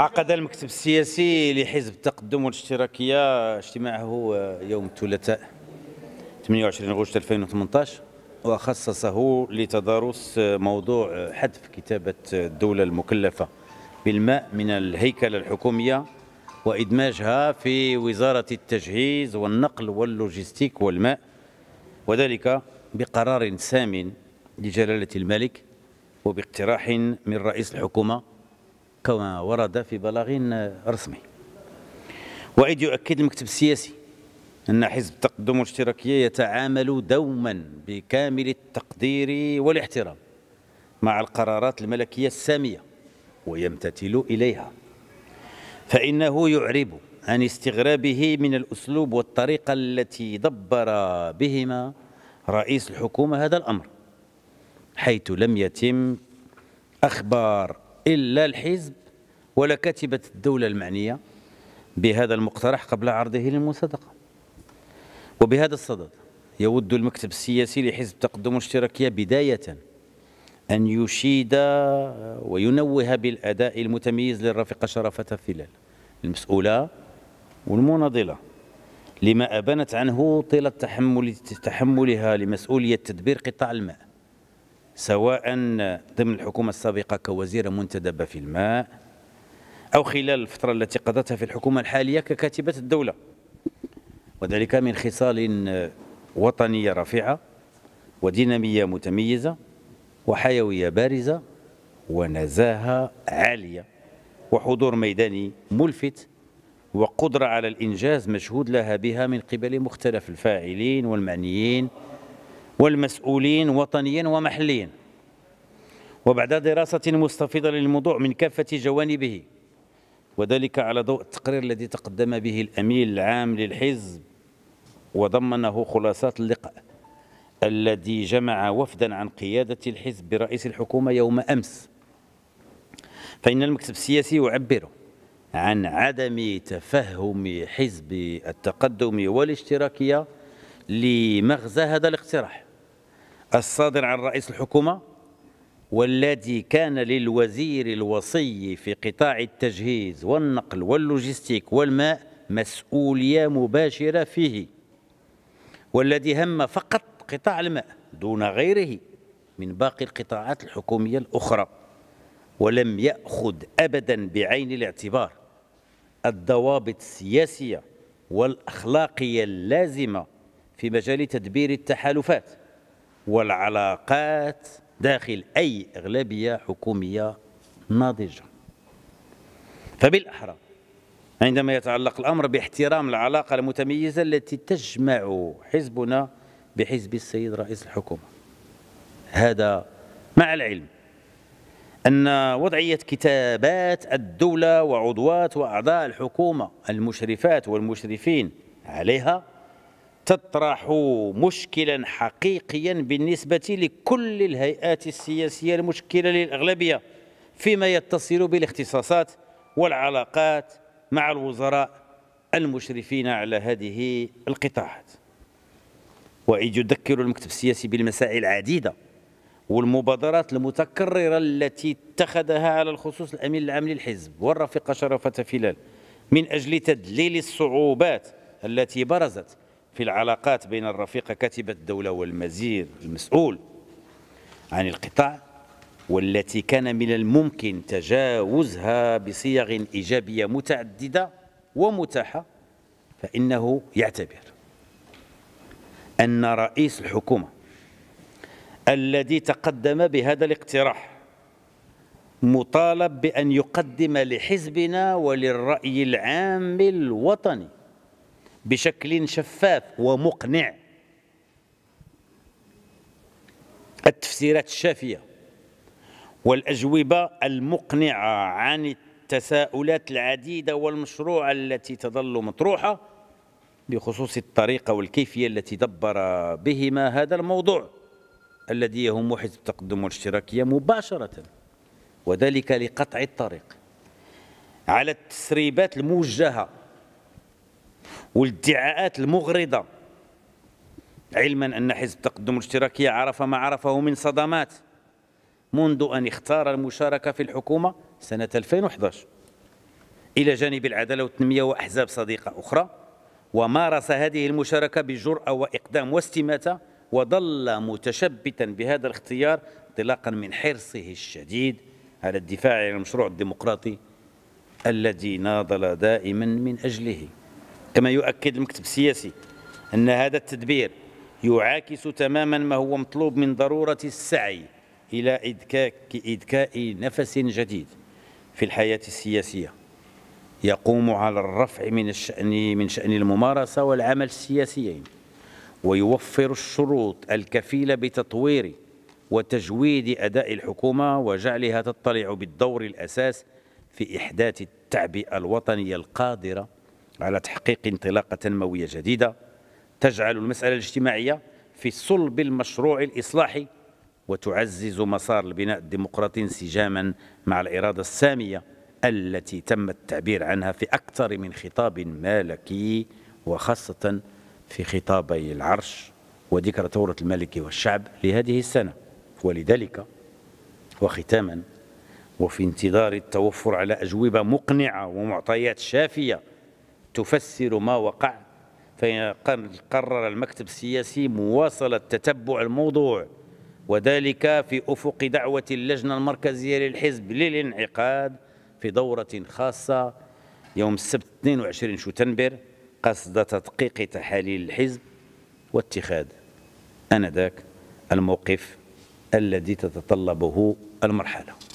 عقد المكتب السياسي لحزب التقدم والاشتراكية اجتماعه آه، يوم الثلاثاء 28 غشت 2018 وخصصه لتدارس آه، موضوع آه، حذف كتابة الدولة المكلفة بالماء من الهيكلة الحكومية وإدماجها في وزارة التجهيز والنقل واللوجستيك والماء وذلك بقرار سام لجلالة الملك وباقتراح من رئيس الحكومة كما ورد في بلاغ رسمي وعيد يؤكد المكتب السياسي أن حزب التقدم والاشتراكية يتعامل دوما بكامل التقدير والاحترام مع القرارات الملكية السامية ويمتثل إليها فإنه يعرب عن استغرابه من الأسلوب والطريقة التي دبر بهما رئيس الحكومة هذا الأمر حيث لم يتم أخبار إلا الحزب ولا كتبة الدولة المعنية بهذا المقترح قبل عرضه للمصادقة وبهذا الصدد يود المكتب السياسي لحزب تقدم الاشتراكية بداية أن يشيد وينوه بالأداء المتميز للرفيقة شرفة فلال المسؤولة والمناضلة لما أبانت عنه طيلة تحمل تحملها لمسؤولية تدبير قطاع الماء سواء ضمن الحكومة السابقة كوزيرة منتدبة في الماء أو خلال الفترة التي قضتها في الحكومة الحالية ككاتبة الدولة وذلك من خصال وطنية رفيعة ودينامية متميزة وحيوية بارزة ونزاهة عالية وحضور ميداني ملفت وقدرة على الإنجاز مشهود لها بها من قبل مختلف الفاعلين والمعنيين والمسؤولين وطنيا ومحليا وبعد دراسة مستفيضة للموضوع من كافة جوانبه وذلك على ضوء التقرير الذي تقدم به الأمين العام للحزب وضمنه خلاصات اللقاء الذي جمع وفدا عن قيادة الحزب برئيس الحكومة يوم أمس فإن المكتب السياسي يعبر عن عدم تفهم حزب التقدم والاشتراكية لمغزى هذا الاقتراح الصادر عن رئيس الحكومة والذي كان للوزير الوصي في قطاع التجهيز والنقل واللوجستيك والماء مسؤولية مباشرة فيه والذي هم فقط قطاع الماء دون غيره من باقي القطاعات الحكومية الأخرى ولم يأخذ أبدا بعين الاعتبار الضوابط السياسية والأخلاقية اللازمة في مجال تدبير التحالفات والعلاقات داخل أي أغلبية حكومية ناضجة فبالأحرى عندما يتعلق الأمر باحترام العلاقة المتميزة التي تجمع حزبنا بحزب السيد رئيس الحكومة هذا مع العلم أن وضعية كتابات الدولة وعضوات وأعضاء الحكومة المشرفات والمشرفين عليها تطرح مشكلا حقيقيا بالنسبة لكل الهيئات السياسية المشكلة للأغلبية فيما يتصل بالاختصاصات والعلاقات مع الوزراء المشرفين على هذه القطاعات وإذ يذكر المكتب السياسي بالمسائل العديدة والمبادرات المتكررة التي اتخذها على الخصوص الأمين العام للحزب والرفيقة شرفة فلال من أجل تدليل الصعوبات التي برزت في العلاقات بين الرفيقة كاتبة الدولة والمزير المسؤول عن القطاع والتي كان من الممكن تجاوزها بصيغ إيجابية متعددة ومتاحة فإنه يعتبر أن رئيس الحكومة الذي تقدم بهذا الاقتراح مطالب بأن يقدم لحزبنا وللرأي العام الوطني بشكل شفاف ومقنع التفسيرات الشافية والأجوبة المقنعة عن التساؤلات العديدة والمشروعة التي تظل مطروحة بخصوص الطريقة والكيفية التي دبر بهما هذا الموضوع الذي يهم حزب التقدم والاشتراكية مباشرة وذلك لقطع الطريق على التسريبات الموجهة والادعاءات المغرضة علما أن حزب التقدم الاشتراكي عرف ما عرفه من صدمات منذ أن اختار المشاركة في الحكومة سنة 2011 إلى جانب العدالة والتنمية وأحزاب صديقة أخرى ومارس هذه المشاركة بجرأة وإقدام واستماتة وظل متشبتا بهذا الاختيار انطلاقا من حرصه الشديد على الدفاع عن المشروع الديمقراطي الذي ناضل دائما من أجله كما يؤكد المكتب السياسي أن هذا التدبير يعاكس تماما ما هو مطلوب من ضرورة السعي إلى إدكاك إدكاء نفس جديد في الحياة السياسية يقوم على الرفع من الشأن من شأن الممارسة والعمل السياسيين ويوفر الشروط الكفيلة بتطوير وتجويد أداء الحكومة وجعلها تطلع بالدور الأساس في إحداث التعبئة الوطنية القادرة على تحقيق انطلاقة تنموية جديدة تجعل المسألة الاجتماعية في صلب المشروع الإصلاحي وتعزز مسار البناء الديمقراطي انسجاما مع الإرادة السامية التي تم التعبير عنها في أكثر من خطاب مالكي وخاصة في خطابي العرش وذكرى ثورة الملك والشعب لهذه السنة ولذلك وختاما وفي انتظار التوفر على أجوبة مقنعة ومعطيات شافية تفسر ما وقع فقرر المكتب السياسي مواصلة تتبع الموضوع وذلك في أفق دعوة اللجنة المركزية للحزب للانعقاد في دورة خاصة يوم السبت 22 شتنبر قصد تدقيق تحاليل الحزب واتخاذ انذاك الموقف الذي تتطلبه المرحله